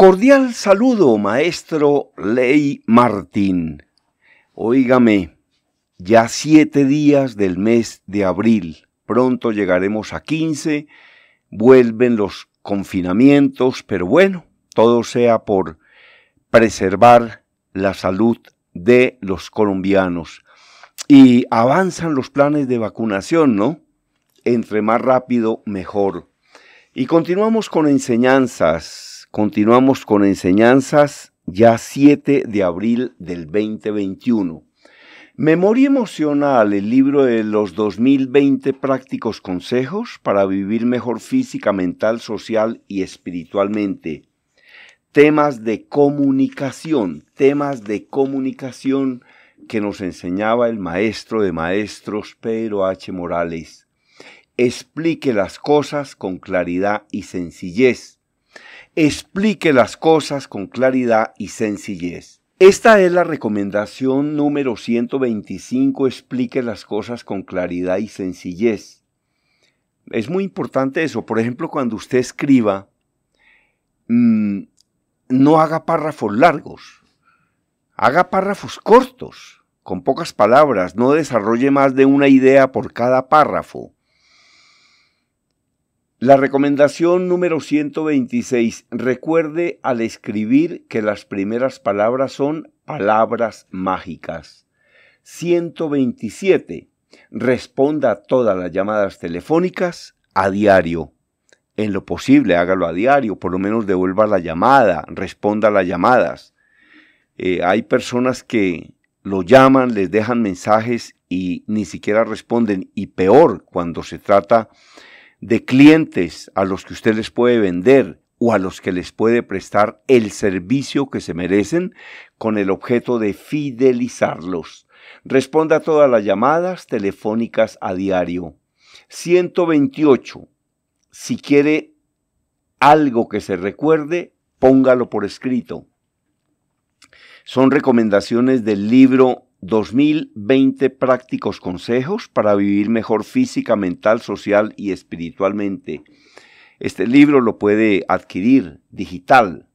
Cordial saludo, maestro Ley Martín. Óigame, ya siete días del mes de abril, pronto llegaremos a 15, vuelven los confinamientos, pero bueno, todo sea por preservar la salud de los colombianos. Y avanzan los planes de vacunación, ¿no? Entre más rápido, mejor. Y continuamos con enseñanzas Continuamos con enseñanzas ya 7 de abril del 2021. Memoria emocional, el libro de los 2020 prácticos consejos para vivir mejor física, mental, social y espiritualmente. Temas de comunicación, temas de comunicación que nos enseñaba el maestro de maestros Pedro H. Morales. Explique las cosas con claridad y sencillez explique las cosas con claridad y sencillez. Esta es la recomendación número 125, explique las cosas con claridad y sencillez. Es muy importante eso. Por ejemplo, cuando usted escriba, mm, no haga párrafos largos, haga párrafos cortos, con pocas palabras, no desarrolle más de una idea por cada párrafo. La recomendación número 126. Recuerde al escribir que las primeras palabras son palabras mágicas. 127. Responda a todas las llamadas telefónicas a diario. En lo posible, hágalo a diario, por lo menos devuelva la llamada, responda a las llamadas. Eh, hay personas que lo llaman, les dejan mensajes y ni siquiera responden, y peor cuando se trata de clientes a los que usted les puede vender o a los que les puede prestar el servicio que se merecen con el objeto de fidelizarlos. Responda a todas las llamadas telefónicas a diario. 128. Si quiere algo que se recuerde, póngalo por escrito. Son recomendaciones del libro 2020 prácticos consejos para vivir mejor física, mental, social y espiritualmente. Este libro lo puede adquirir digital.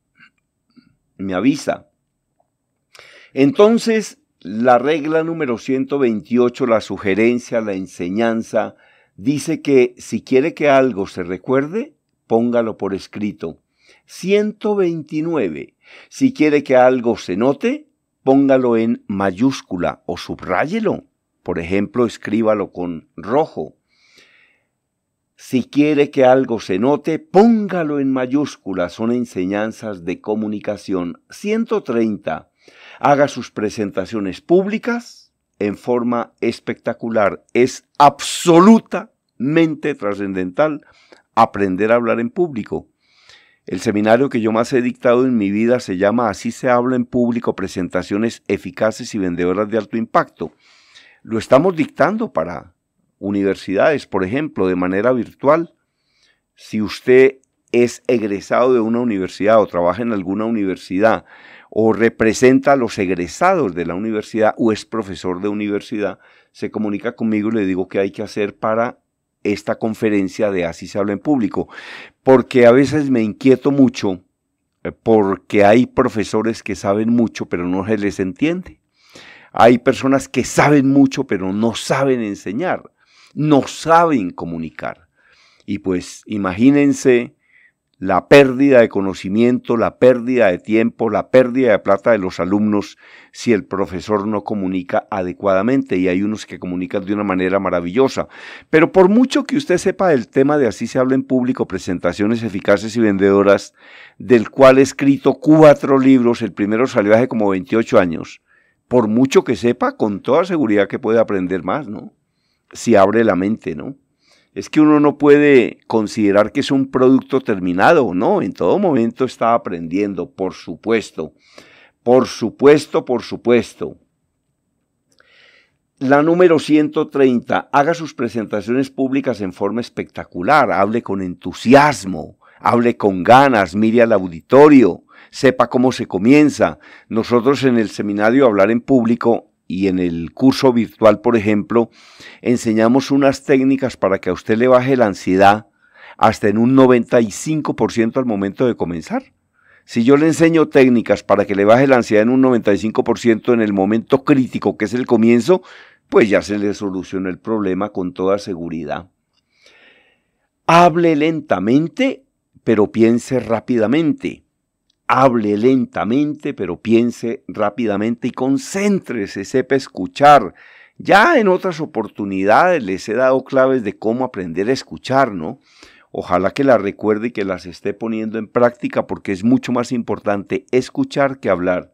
Me avisa. Entonces, la regla número 128, la sugerencia, la enseñanza, dice que si quiere que algo se recuerde, póngalo por escrito. 129. Si quiere que algo se note, póngalo en mayúscula o subráyelo. Por ejemplo, escríbalo con rojo. Si quiere que algo se note, póngalo en mayúscula. Son enseñanzas de comunicación 130. Haga sus presentaciones públicas en forma espectacular. Es absolutamente trascendental aprender a hablar en público. El seminario que yo más he dictado en mi vida se llama Así se habla en público, presentaciones eficaces y vendedoras de alto impacto. Lo estamos dictando para universidades, por ejemplo, de manera virtual. Si usted es egresado de una universidad o trabaja en alguna universidad o representa a los egresados de la universidad o es profesor de universidad, se comunica conmigo y le digo qué hay que hacer para esta conferencia de Así se habla en público, porque a veces me inquieto mucho eh, porque hay profesores que saben mucho pero no se les entiende. Hay personas que saben mucho pero no saben enseñar, no saben comunicar. Y pues imagínense la pérdida de conocimiento, la pérdida de tiempo, la pérdida de plata de los alumnos si el profesor no comunica adecuadamente y hay unos que comunican de una manera maravillosa. Pero por mucho que usted sepa del tema de así se habla en público, presentaciones eficaces y vendedoras, del cual he escrito cuatro libros, el primero salió hace como 28 años, por mucho que sepa, con toda seguridad que puede aprender más, ¿no? Si abre la mente, ¿no? es que uno no puede considerar que es un producto terminado, ¿no? En todo momento está aprendiendo, por supuesto. Por supuesto, por supuesto. La número 130, haga sus presentaciones públicas en forma espectacular, hable con entusiasmo, hable con ganas, mire al auditorio, sepa cómo se comienza. Nosotros en el seminario Hablar en Público y en el curso virtual, por ejemplo, enseñamos unas técnicas para que a usted le baje la ansiedad hasta en un 95% al momento de comenzar. Si yo le enseño técnicas para que le baje la ansiedad en un 95% en el momento crítico que es el comienzo, pues ya se le soluciona el problema con toda seguridad. Hable lentamente, pero piense rápidamente. Hable lentamente, pero piense rápidamente y concéntrese, sepa escuchar. Ya en otras oportunidades les he dado claves de cómo aprender a escuchar, ¿no? Ojalá que las recuerde y que las esté poniendo en práctica porque es mucho más importante escuchar que hablar.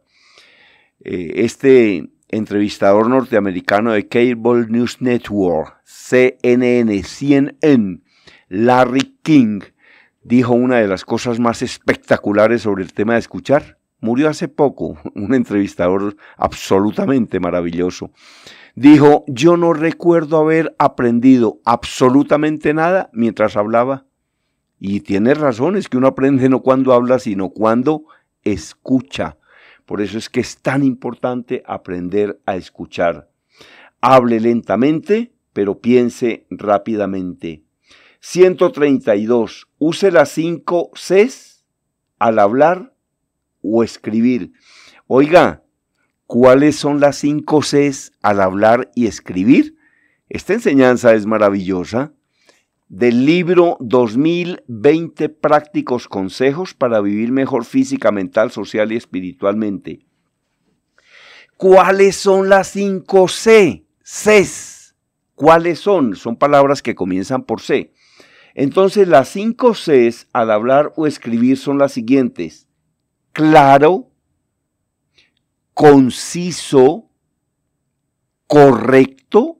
Eh, este entrevistador norteamericano de Cable News Network, CNN, CNN, Larry King, dijo una de las cosas más espectaculares sobre el tema de escuchar. Murió hace poco, un entrevistador absolutamente maravilloso. Dijo, yo no recuerdo haber aprendido absolutamente nada mientras hablaba. Y tiene razón, es que uno aprende no cuando habla, sino cuando escucha. Por eso es que es tan importante aprender a escuchar. Hable lentamente, pero piense rápidamente. 132. Use las 5 Cs al hablar o escribir. Oiga, ¿cuáles son las cinco Cs al hablar y escribir? Esta enseñanza es maravillosa. Del libro 2020 Prácticos Consejos para Vivir Mejor Física, Mental, Social y Espiritualmente. ¿Cuáles son las cinco Cs. ¿Cuáles son? Son palabras que comienzan por C. Entonces las cinco Cs al hablar o escribir son las siguientes. Claro, conciso, correcto,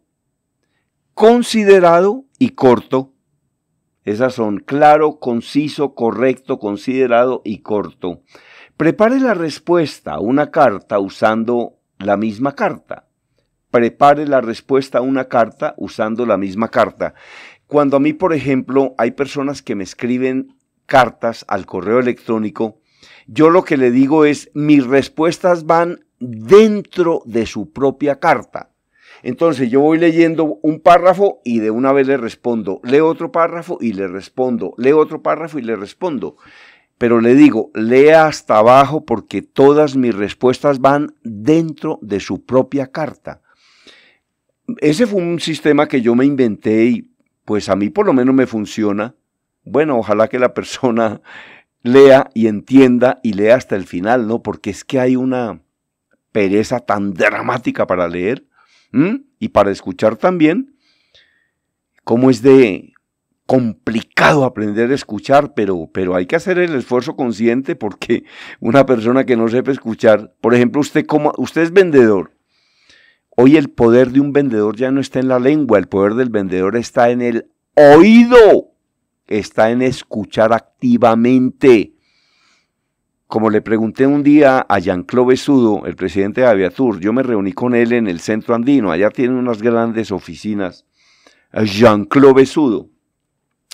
considerado y corto. Esas son claro, conciso, correcto, considerado y corto. Prepare la respuesta a una carta usando la misma carta. Prepare la respuesta a una carta usando la misma carta. Cuando a mí, por ejemplo, hay personas que me escriben cartas al correo electrónico, yo lo que le digo es, mis respuestas van dentro de su propia carta. Entonces yo voy leyendo un párrafo y de una vez le respondo, leo otro párrafo y le respondo, leo otro párrafo y le respondo. Pero le digo, lea hasta abajo porque todas mis respuestas van dentro de su propia carta. Ese fue un sistema que yo me inventé y pues a mí por lo menos me funciona. Bueno, ojalá que la persona lea y entienda y lea hasta el final, ¿no? Porque es que hay una pereza tan dramática para leer y para escuchar también, cómo es de complicado aprender a escuchar, pero, pero hay que hacer el esfuerzo consciente porque una persona que no sepa escuchar, por ejemplo, usted, como, usted es vendedor, Hoy el poder de un vendedor ya no está en la lengua, el poder del vendedor está en el oído, está en escuchar activamente. Como le pregunté un día a Jean-Claude Sudo, el presidente de Aviatur, yo me reuní con él en el centro andino, allá tiene unas grandes oficinas, Jean-Claude Sudo,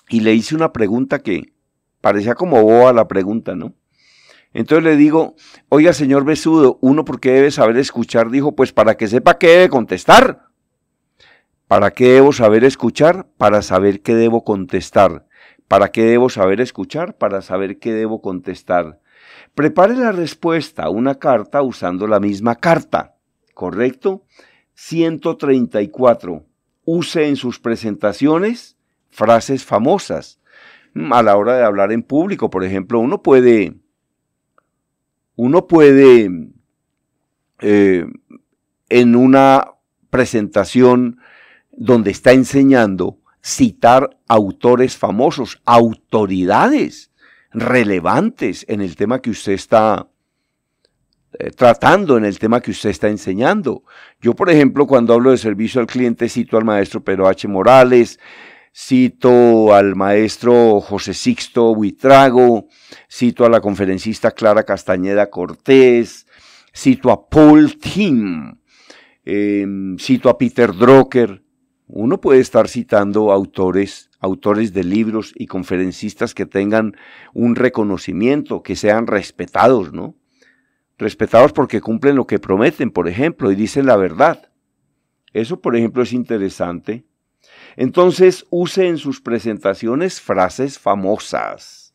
y le hice una pregunta que parecía como boa la pregunta, ¿no? Entonces le digo, oiga señor Besudo, uno porque debe saber escuchar, dijo, pues para que sepa qué debe contestar. ¿Para qué debo saber escuchar? Para saber qué debo contestar. ¿Para qué debo saber escuchar? Para saber qué debo contestar. Prepare la respuesta a una carta usando la misma carta, ¿correcto? 134. Use en sus presentaciones frases famosas. Mm, a la hora de hablar en público, por ejemplo, uno puede uno puede eh, en una presentación donde está enseñando citar autores famosos, autoridades relevantes en el tema que usted está eh, tratando, en el tema que usted está enseñando. Yo, por ejemplo, cuando hablo de servicio al cliente, cito al maestro Pedro H. Morales, cito al maestro José Sixto Buitrago, cito a la conferencista Clara Castañeda Cortés, cito a Paul Tim, em, cito a Peter Drucker. Uno puede estar citando autores, autores de libros y conferencistas que tengan un reconocimiento, que sean respetados, ¿no? Respetados porque cumplen lo que prometen, por ejemplo, y dicen la verdad. Eso, por ejemplo, es interesante entonces use en sus presentaciones frases famosas.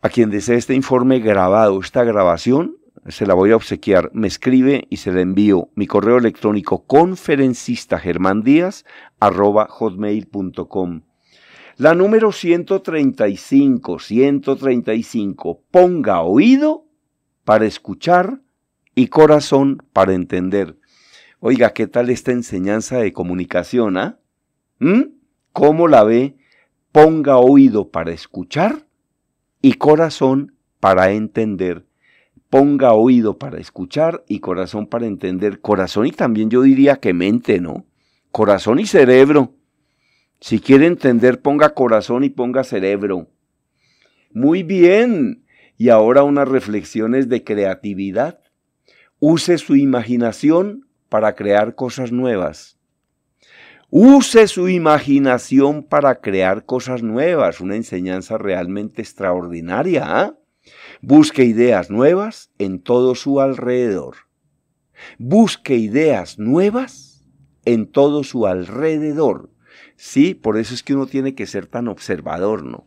A quien desee este informe grabado, esta grabación, se la voy a obsequiar. Me escribe y se la envío. Mi correo electrónico conferencista La número 135, 135. Ponga oído para escuchar y corazón para entender. Oiga, ¿qué tal esta enseñanza de comunicación? ¿ah? ¿Mm? ¿Cómo la ve? Ponga oído para escuchar y corazón para entender. Ponga oído para escuchar y corazón para entender. Corazón y también yo diría que mente, ¿no? Corazón y cerebro. Si quiere entender, ponga corazón y ponga cerebro. Muy bien. Y ahora unas reflexiones de creatividad. Use su imaginación para crear cosas nuevas. Use su imaginación para crear cosas nuevas, una enseñanza realmente extraordinaria. ¿ah? Busque ideas nuevas en todo su alrededor. Busque ideas nuevas en todo su alrededor. Sí, por eso es que uno tiene que ser tan observador, ¿no?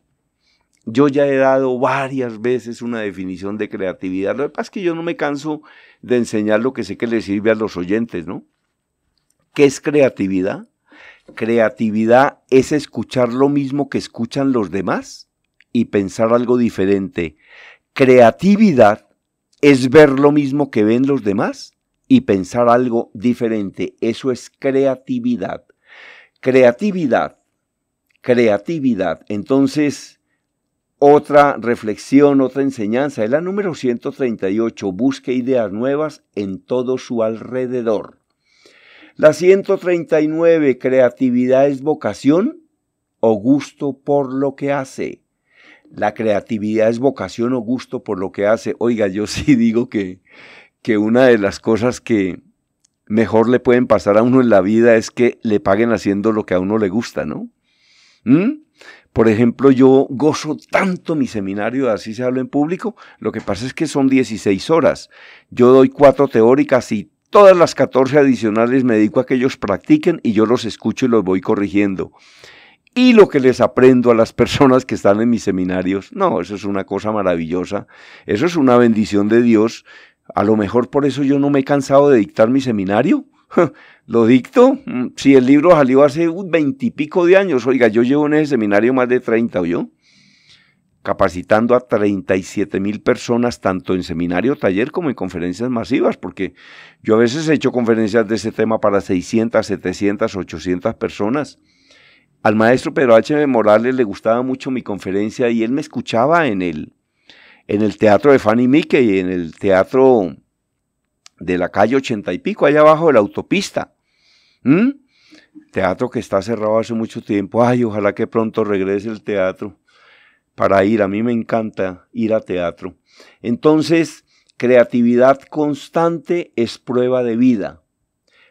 Yo ya he dado varias veces una definición de creatividad. Lo que pasa es que yo no me canso de enseñar lo que sé que le sirve a los oyentes, ¿no? ¿Qué es creatividad? Creatividad es escuchar lo mismo que escuchan los demás y pensar algo diferente. Creatividad es ver lo mismo que ven los demás y pensar algo diferente. Eso es creatividad. Creatividad. Creatividad. Entonces, otra reflexión, otra enseñanza, es la número 138, busque ideas nuevas en todo su alrededor. La 139, creatividad es vocación o gusto por lo que hace. La creatividad es vocación o gusto por lo que hace. Oiga, yo sí digo que, que una de las cosas que mejor le pueden pasar a uno en la vida es que le paguen haciendo lo que a uno le gusta, ¿no? ¿Mm? Por ejemplo, yo gozo tanto mi seminario Así se habla en público, lo que pasa es que son 16 horas. Yo doy cuatro teóricas y todas las 14 adicionales me dedico a que ellos practiquen y yo los escucho y los voy corrigiendo. Y lo que les aprendo a las personas que están en mis seminarios, no, eso es una cosa maravillosa, eso es una bendición de Dios. A lo mejor por eso yo no me he cansado de dictar mi seminario, lo dicto. Mm, si el libro salió hace veintipico de años, oiga, yo llevo en ese seminario más de 30, yo capacitando a 37 mil personas, tanto en seminario, taller como en conferencias masivas, porque yo a veces he hecho conferencias de ese tema para 600, 700, 800 personas. Al maestro Pedro H. Morales le gustaba mucho mi conferencia y él me escuchaba en el, en el teatro de Fanny Mickey, en el teatro de la calle ochenta y pico, allá abajo de la autopista. ¿Mm? Teatro que está cerrado hace mucho tiempo. Ay, ojalá que pronto regrese el teatro para ir. A mí me encanta ir a teatro. Entonces, creatividad constante es prueba de vida.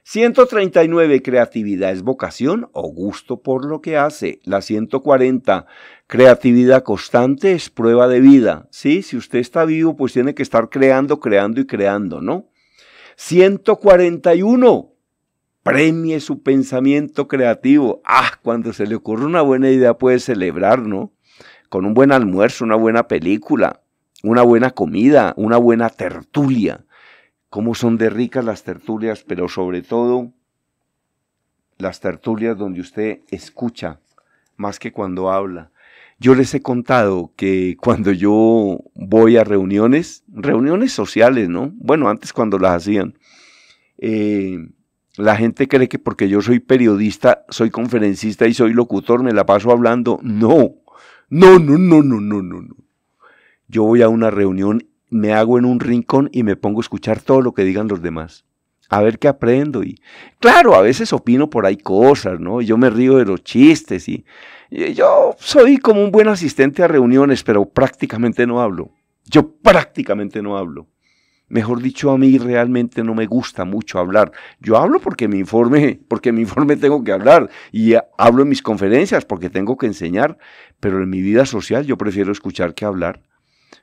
139. Creatividad es vocación o gusto por lo que hace. La 140. Creatividad constante es prueba de vida. ¿Sí? Si usted está vivo, pues tiene que estar creando, creando y creando, ¿no? 141. Premie su pensamiento creativo. Ah, cuando se le ocurre una buena idea puede celebrar, ¿no? Con un buen almuerzo, una buena película, una buena comida, una buena tertulia. Cómo son de ricas las tertulias, pero sobre todo las tertulias donde usted escucha más que cuando habla yo les he contado que cuando yo voy a reuniones, reuniones sociales, ¿no? Bueno, antes cuando las hacían, eh, la gente cree que porque yo soy periodista, soy conferencista y soy locutor, me la paso hablando. No, no, no, no, no, no, no. no. Yo voy a una reunión, me hago en un rincón y me pongo a escuchar todo lo que digan los demás a ver qué aprendo. Y claro, a veces opino por ahí cosas, ¿no? Yo me río de los chistes y, yo soy como un buen asistente a reuniones, pero prácticamente no hablo. Yo prácticamente no hablo. Mejor dicho, a mí realmente no me gusta mucho hablar. Yo hablo porque me informe, porque me informe tengo que hablar y hablo en mis conferencias porque tengo que enseñar, pero en mi vida social yo prefiero escuchar que hablar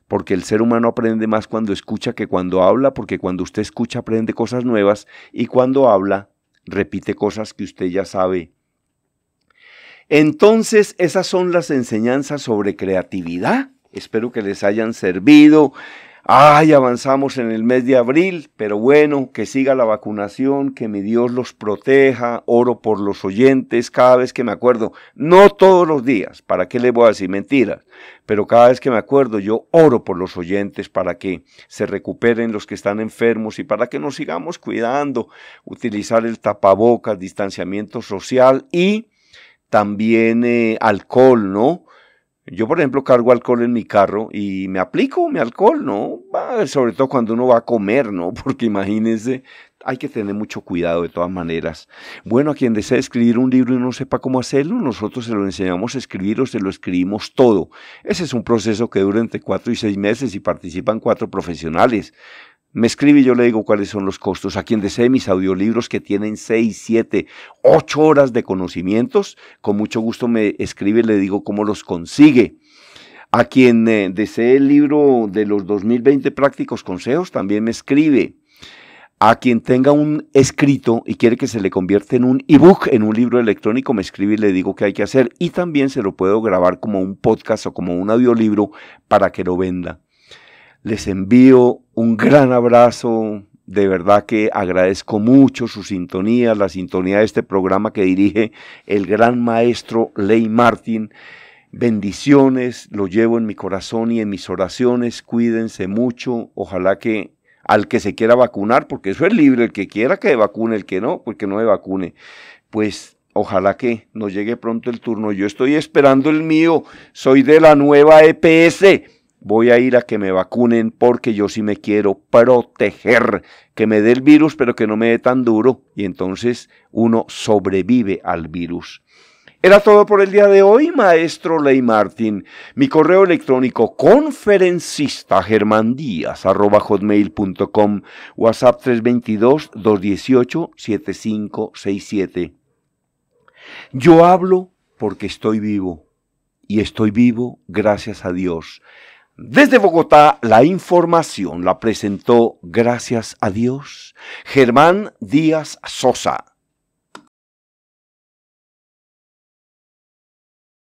porque el ser humano aprende más cuando escucha que cuando habla, porque cuando usted escucha aprende cosas nuevas y cuando habla repite cosas que usted ya sabe. Entonces, esas son las enseñanzas sobre creatividad. Espero que les hayan servido. Ay, avanzamos en el mes de abril, pero bueno, que siga la vacunación, que mi Dios los proteja, oro por los oyentes cada vez que me acuerdo, no todos los días, ¿para qué les voy a decir mentiras? Pero cada vez que me acuerdo yo oro por los oyentes para que se recuperen los que están enfermos y para que nos sigamos cuidando, utilizar el tapabocas, distanciamiento social y también eh, alcohol, ¿no? Yo, por ejemplo, cargo alcohol en mi carro y me aplico mi alcohol, ¿no? Sobre todo cuando uno va a comer, ¿no? Porque imagínense, hay que tener mucho cuidado de todas maneras. Bueno, a quien desea escribir un libro y no sepa cómo hacerlo, nosotros se lo enseñamos a escribir o se lo escribimos todo. Ese es un proceso que dura entre cuatro y seis meses y participan cuatro profesionales me escribe y yo le digo cuáles son los costos. A quien desee mis audiolibros que tienen 6, 7, 8 horas de conocimientos, con mucho gusto me escribe y le digo cómo los consigue. A quien eh, desee el libro de los 2020 prácticos consejos, también me escribe. A quien tenga un escrito y quiere que se le convierta en un ebook, en un libro electrónico, me escribe y le digo qué hay que hacer. Y también se lo puedo grabar como un podcast o como un audiolibro para que lo venda. Les envío un gran abrazo. De verdad que agradezco mucho su sintonía, la sintonía de este programa que dirige el gran maestro Ley Martín. Bendiciones, lo llevo en mi corazón y en mis oraciones. Cuídense mucho. Ojalá que al que se quiera vacunar, porque eso es libre, el que quiera que vacune, el que no, porque no se vacune. Pues ojalá que nos llegue pronto el turno. Yo estoy esperando el mío, soy de la nueva EPS voy a ir a que me vacunen porque yo sí me quiero proteger, que me dé el virus pero que no me dé tan duro y entonces uno sobrevive al virus. Era todo por el día de hoy, maestro Ley Martin. Mi correo electrónico conferencista WhatsApp 322-218-7567. Yo hablo porque estoy vivo y estoy vivo gracias a Dios. Desde Bogotá, la información la presentó, gracias a Dios, Germán Díaz Sosa